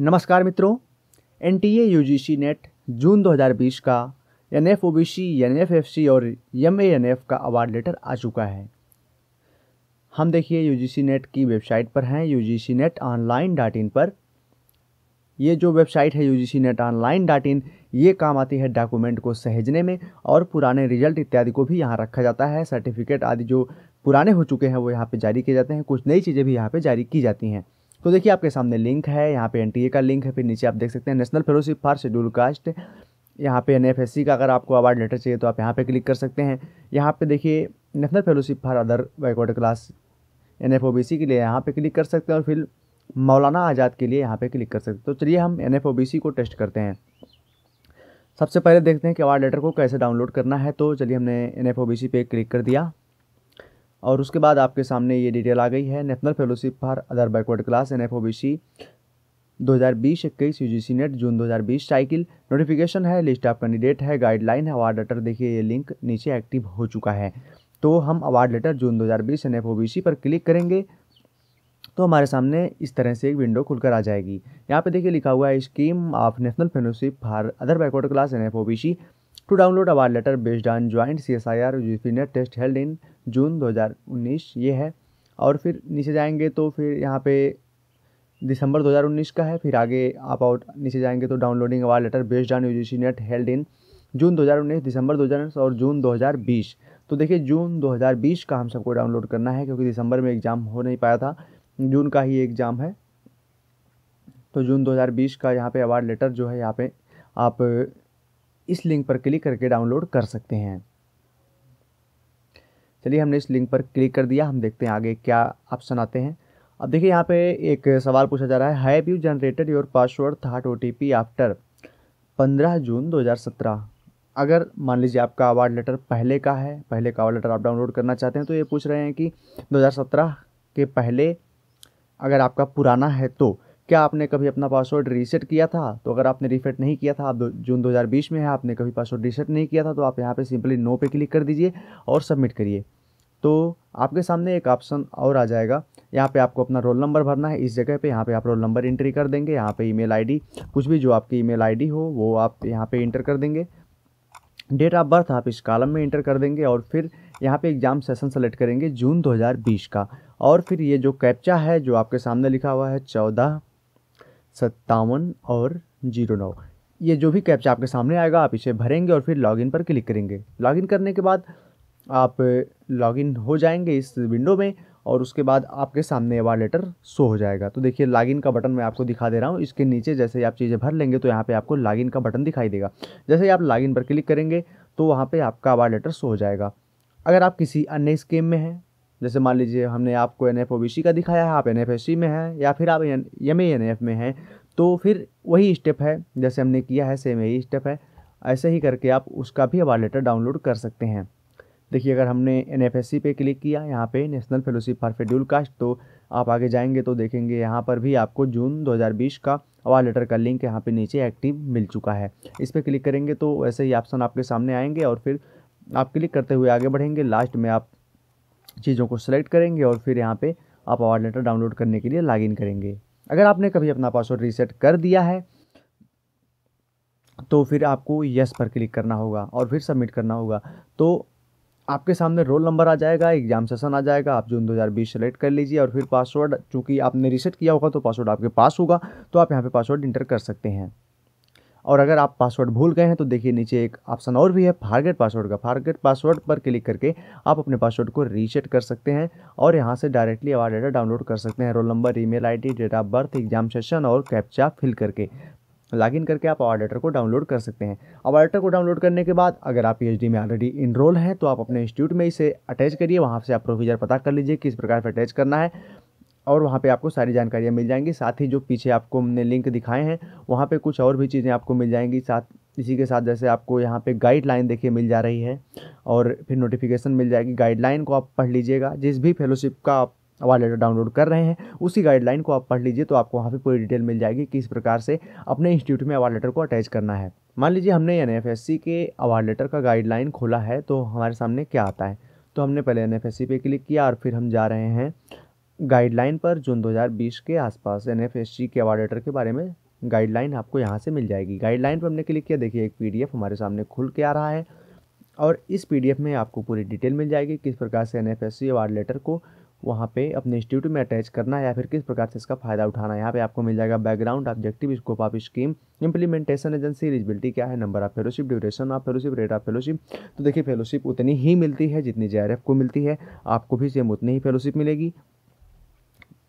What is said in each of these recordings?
नमस्कार मित्रों N T A U G C NET June 2020 का N F O B C N F F C और M A N F का award letter आ चुका है हम देखिए यू जी सी नेट की वेबसाइट पर हैं U G C NET online dot in पर ये जो वेबसाइट है U G C NET online dot in ये काम आती है डॉक्यूमेंट को सहेजने में और पुराने रिजल्ट इत्यादि को भी यहाँ रखा जाता है सर्टिफिकेट आदि जो पुराने हो चुके हैं वो यहाँ पे जारी किए जाते हैं कुछ नई चीज़ें भी यहाँ पे जारी की जाती हैं तो देखिए आपके सामने लिंक है यहाँ पे एन का लिंक है फिर नीचे आप देख सकते हैं national fellowship for scheduled caste यहाँ पे एन का अगर आपको अवार्ड लेटर चाहिए तो आप यहाँ पे क्लिक कर सकते हैं यहाँ पे देखिए national fellowship for other backward class N F के लिए यहाँ पे क्लिक कर सकते हैं और फिर मौलाना आज़ाद के लिए यहाँ पे क्लिक कर सकते हैं तो चलिए हम एन एफ को टेस्ट करते हैं सबसे पहले देखते हैं कि अवार्ड लेटर को कैसे डाउनलोड करना है तो चलिए हमने एन एफ पे क्लिक कर दिया और उसके बाद आपके सामने ये डिटेल आ गई है national fellowship for other backward class N F O B C दो हज़ार बीस इक्कीस यू जी सी नेट जून दो हज़ार बीस साइकिल नोटिफिकेशन है लिस्ट ऑफ कैंडिडेट है गाइडलाइन है अवार्ड लेटर देखिए ये लिंक नीचे एक्टिव हो चुका है तो हम अवार्ड लेटर जून दो हज़ार बीस N F O B C पर क्लिक करेंगे तो हमारे सामने इस तरह से एक विंडो खुलकर आ जाएगी यहाँ पे देखिए लिखा हुआ है scheme of national fellowship for other backward class N F O B C to download award letter based on joint C S I R NET test held in June 2019 ये है और फिर नीचे जाएंगे तो फिर यहाँ पे दिसंबर 2019 का है फिर आगे आप आउट नीचे जाएंगे तो downloading award letter based on U NET held in June 2019 December 2019 और जून 2020 तो देखिए जून 2020 का हम सबको डाउनलोड करना है क्योंकि दिसंबर में एग्ज़ाम हो नहीं पाया था जून का ही एग्ज़ाम है तो जून 2020 का यहाँ पे अवार्ड लेटर जो है यहाँ पे आप इस लिंक पर क्लिक करके डाउनलोड कर सकते हैं चलिए हमने इस लिंक पर क्लिक कर दिया हम देखते हैं आगे क्या ऑप्शन आते हैं अब देखिए यहाँ पे एक सवाल पूछा जा रहा है have you generated your password that O T P after पंद्रह जून 2017 अगर मान लीजिए आपका अवार्ड लेटर पहले का है पहले का अवार्ड लेटर आप डाउनलोड करना चाहते हैं तो ये पूछ रहे हैं कि 2017 के पहले अगर आपका पुराना है तो क्या आपने कभी अपना पासवर्ड रीसेट किया था तो अगर आपने रीसेट नहीं किया था आप जून 2020 में है आपने कभी पासवर्ड रीसेट नहीं किया था तो आप यहाँ पे सिंपली नो पे क्लिक कर दीजिए और सबमिट करिए तो आपके सामने एक ऑप्शन और आ जाएगा यहाँ पे आपको अपना रोल नंबर भरना है इस जगह पे यहाँ पे आप रोल नंबर एंट्री कर देंगे यहाँ पे ईमेल आईडी कुछ भी जो आपकी ईमेल आईडी हो वो आप यहाँ पे इंटर कर देंगे डेट ऑफ बर्थ आप इस कॉलम में इंटर कर देंगे और फिर यहाँ पे एग्ज़ाम सेशन सेलेक्ट करेंगे जून 2020 का और फिर ये जो कैप्चा है जो आपके सामने लिखा हुआ है चौदह सत्तावन और जीरो नौ ये जो भी कैप्चा आपके सामने आएगा आप इसे भरेंगे और फिर लॉगिन पर क्लिक करेंगे लॉगिन करने के बाद आप लॉगिन हो जाएंगे इस विंडो में और उसके बाद आपके सामने ये लेटर शो हो जाएगा तो देखिए लॉगिन का बटन मैं आपको दिखा दे रहा हूँ इसके नीचे जैसे आप चीज़ें भर लेंगे तो यहाँ पे आपको लॉगिन का बटन दिखाई देगा जैसे ही आप लॉगिन पर क्लिक करेंगे तो वहाँ पे आपका बार लेटर शो हो जाएगा अगर आप किसी अन्य स्कीम में हैं जैसे मान लीजिए हमने आपको N F O B C का दिखाया है आप एन एफ एस सी में हैं या फिर आप एम एन एफ में हैं तो फिर वही स्टेप है जैसे हमने किया है सेम यही स्टेप है ऐसे ही करके आप उसका भी अवार्ड लेटर डाउनलोड कर सकते हैं देखिए अगर हमने एन एफ एस सी पे क्लिक किया यहाँ पे national fellowship for scheduled caste तो आप आगे जाएंगे तो देखेंगे यहाँ पर भी आपको जून 2020 का अवार्ड लेटर का लिंक यहाँ पे नीचे एक्टिव मिल चुका है इस पर क्लिक करेंगे तो वैसे ही ऑप्शन आपके सामने आएंगे और फिर आप क्लिक करते हुए आगे बढ़ेंगे लास्ट में आप चीज़ों को सिलेक्ट करेंगे और फिर यहाँ पे आप अवार्ड लेटर डाउनलोड करने के लिए लॉगिन करेंगे अगर आपने कभी अपना पासवर्ड रीसेट कर दिया है तो फिर आपको यस पर क्लिक करना होगा और फिर सबमिट करना होगा तो आपके सामने रोल नंबर आ जाएगा एग्जाम सेशन आ जाएगा आप जून 2020 सेलेक्ट कर लीजिए और फिर पासवर्ड चूँकि आपने रीसेट किया होगा तो पासवर्ड आपके पास होगा तो आप यहाँ पे पासवर्ड इंटर कर सकते हैं और अगर आप पासवर्ड भूल गए हैं तो देखिए नीचे एक ऑप्शन और भी है फारगेट पासवर्ड का फारगेट पासवर्ड पर क्लिक करके आप अपने पासवर्ड को रीसेट कर सकते हैं और यहाँ से डायरेक्टली अवार डेटा डाउनलोड कर सकते हैं roll number email ID date of birth exam session और कैप्चा फिल करके लॉगिन करके आप ऑडिटर को डाउनलोड कर सकते हैं ऑडिटर को डाउनलोड करने के बाद अगर आप डी में ऑलरेडी इनरोल हैं तो आप अपने इंस्टीट्यूट में इसे अटैच करिए वहाँ से आप प्रोसीजर पता कर लीजिए किस प्रकार से अटैच करना है और वहाँ पे आपको सारी जानकारियाँ मिल जाएंगी साथ ही जो पीछे आपको हमने लिंक दिखाए हैं वहाँ पे कुछ और भी चीज़ें आपको मिल जाएंगी साथ इसी के साथ जैसे आपको यहाँ पे गाइडलाइन देखिए मिल जा रही है और फिर नोटिफिकेशन मिल जाएगी गाइडलाइन को आप पढ़ लीजिएगा जिस भी फेलोशिप का आप वॉलेट डाउनलोड कर रहे हैं उसी गाइडलाइन को आप पढ़ लीजिए तो आपको वहाँ पर पूरी डिटेल मिल जाएगी किस प्रकार से अपने इंस्टीट्यूट में अवार्ड लेटर को अटैच करना है मान लीजिए हमने एन के अवार्ड लेटर का गाइडलाइन खोला है तो हमारे सामने क्या आता है तो हमने पहले एन पे क्लिक किया और फिर हम जा रहे हैं गाइडलाइन पर जून 2020 के आसपास एन एफ के अवार्ड लेटर के बारे में गाइडलाइन आपको यहाँ से मिल जाएगी गाइडलाइन पर हमने क्लिक किया देखिए एक पी हमारे सामने खुल के आ रहा है और इस पी में आपको पूरी डिटेल मिल जाएगी किस प्रकार से एन एफ अवार्ड लेटर को वहाँ पे अपने इंस्टीट्यूट में अटैच करना है या फिर किस प्रकार से इसका फ़ायदा उठाना है यहाँ पे आपको मिल जाएगा background objective scope of scheme implementation agency eligibility क्या है number of fellowship duration of fellowship rate of fellowship तो देखिए फेलोशिप उतनी ही मिलती है जितनी जे को मिलती है आपको भी सेम उतनी ही फेलोशिप मिलेगी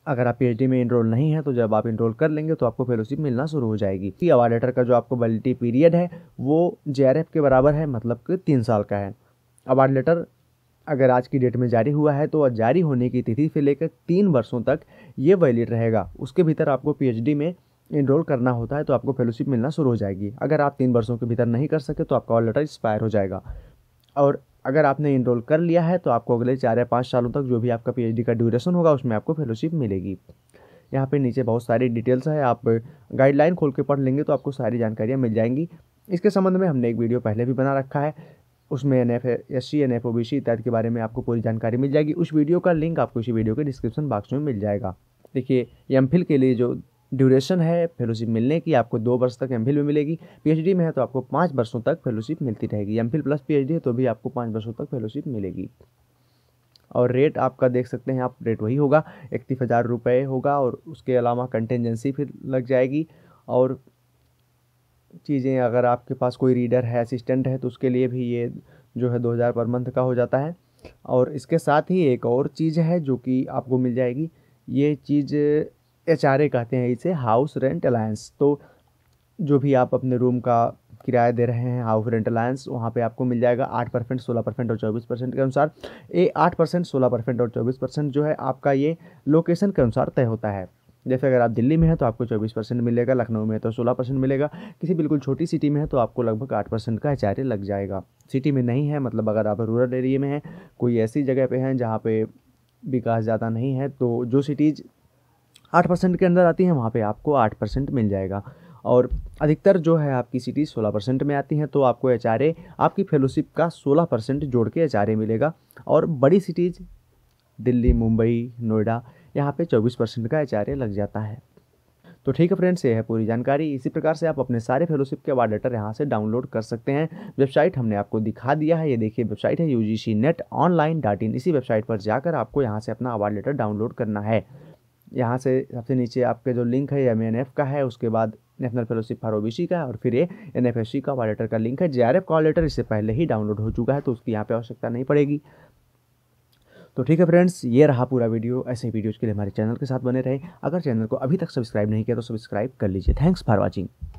अगर आप पी में इनरोल नहीं है तो जब आप इनरोल कर लेंगे तो आपको फेलोशिप मिलना शुरू हो जाएगी अवार्ड लेटर का जो आपको वैलिडिटी पीरियड है वो जे के बराबर है मतलब कि तीन साल का है अवार्ड लेटर अगर आज की डेट में जारी हुआ है तो जारी होने की तिथि से लेकर तीन वर्षों तक ये वैलिड रहेगा उसके भीतर आपको पी में इनरोल करना होता है तो आपको फेलोशिप मिलना शुरू हो जाएगी अगर आप तीन वर्षों के भीतर नहीं कर सके तो आपका अवार्ड लेटर एक्सपायर हो जाएगा और अगर आपने इनरोल कर लिया है तो आपको अगले चार या पाँच सालों तक जो भी आपका पी का ड्यूरेशन होगा उसमें आपको फेलोशिप मिलेगी यहाँ पे नीचे बहुत सारी डिटेल्स है आप गाइडलाइन खोल के पढ़ लेंगे तो आपको सारी जानकारियाँ मिल जाएंगी इसके संबंध में हमने एक वीडियो पहले भी बना रखा है उसमें N F S C N F O B C इत्यादि के बारे में आपको पूरी जानकारी मिल जाएगी उस वीडियो का लिंक आपको इसी वीडियो के डिस्क्रिप्शन बॉक्स में मिल जाएगा देखिए एम के लिए जो ड्यूरेशन है फेलोशिप मिलने की आपको दो वर्ष तक एम में मिलेगी पी में है तो आपको पाँच वर्षों तक फेलोशिप मिलती रहेगी एम प्लस पी है तो भी आपको पाँच वर्षों तक फेलोशिप मिलेगी और रेट आपका देख सकते हैं आप रेट वही होगा इकतीस हज़ार रुपये होगा और उसके अलावा कंटेंजेंसी फिर लग जाएगी और चीज़ें अगर आपके पास कोई रीडर है असिस्टेंट है तो उसके लिए भी ये जो है दो हज़ार पर मंथ का हो जाता है और इसके साथ ही एक और चीज़ है जो कि आपको मिल जाएगी ये चीज़ एच कहते हैं इसे हाउस रेंट अलायंस तो जो भी आप अपने रूम का किराया दे रहे हैं हाउस रेंट अलायंस वहाँ पे आपको मिल जाएगा आठ परसेंट सोलह परसेंट और चौबीस परसेंट के अनुसार ये आठ परसेंट सोलह परसेंट और चौबीस परसेंट जो है आपका ये लोकेशन के अनुसार तय होता है जैसे अगर आप दिल्ली में हैं तो आपको चौबीस परसेंट मिलेगा लखनऊ में है तो सोलह परसेंट मिलेगा किसी बिल्कुल छोटी सिटी में है तो आपको लगभग आठ परसेंट का एच लग जाएगा सिटी में नहीं है मतलब अगर आप रूरल एरिया में हैं कोई ऐसी जगह पे हैं जहाँ पे विकास ज़्यादा नहीं है तो जो सिटीज़ आठ परसेंट के अंदर आती हैं वहाँ पे आपको आठ परसेंट मिल जाएगा और अधिकतर जो है आपकी सिटी सोलह परसेंट में आती हैं तो आपको एच आपकी फेलोशिप का सोलह परसेंट जोड़ के एच मिलेगा और बड़ी सिटीज़ दिल्ली मुंबई नोएडा यहाँ पे चौबीस परसेंट का एच लग जाता है तो ठीक है फ्रेंड्स ये है पूरी जानकारी इसी प्रकार से आप अपने सारे फेलोशिप के अवार्ड लेटर यहाँ से डाउनलोड कर सकते हैं वेबसाइट हमने आपको दिखा दिया है ये देखिए वेबसाइट है U G C NET online dot in इसी वेबसाइट पर जाकर आपको यहाँ से अपना अवार्ड लेटर डाउनलोड करना है यहाँ से सबसे नीचे आपके जो लिंक है एम एन का है उसके बाद नेशनल फेलोशिप फॉर ओबीसी का और फिर ये एन एफ एस सी का वॉलेटर का लिंक है जे आर एफ का इससे पहले ही डाउनलोड हो चुका है तो उसकी यहाँ पे आवश्यकता नहीं पड़ेगी तो ठीक है फ्रेंड्स ये रहा पूरा वीडियो ऐसे ही वीडियोज़ के लिए हमारे चैनल के साथ बने रहे अगर चैनल को अभी तक सब्सक्राइब नहीं किया तो सब्सक्राइब कर लीजिए थैंक्स फॉर वॉचिंग